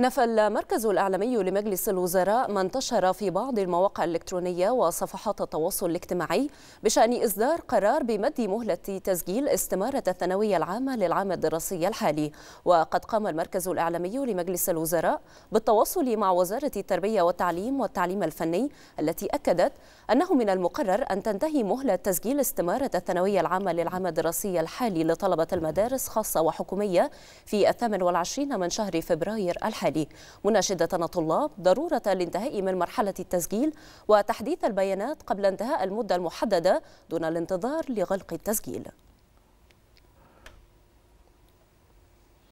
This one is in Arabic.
نفى المركز الإعلامي لمجلس الوزراء ما انتشر في بعض المواقع الإلكترونية وصفحات التواصل الاجتماعي بشأن إصدار قرار بمد مهلة تسجيل استمارة الثانوية العامة للعام الدراسي الحالي وقد قام المركز الإعلامي لمجلس الوزراء بالتواصل مع وزارة التربية والتعليم والتعليم الفني التي أكدت أنه من المقرر أن تنتهي مهلة تسجيل استمارة الثانوية العامة للعام الدراسي الحالي لطلبة المدارس خاصة وحكومية في 28 من شهر فبراير الحالي الحالي مناشدة الطلاب ضرورة الانتهاء من مرحلة التسجيل وتحديث البيانات قبل انتهاء المدة المحددة دون الانتظار لغلق التسجيل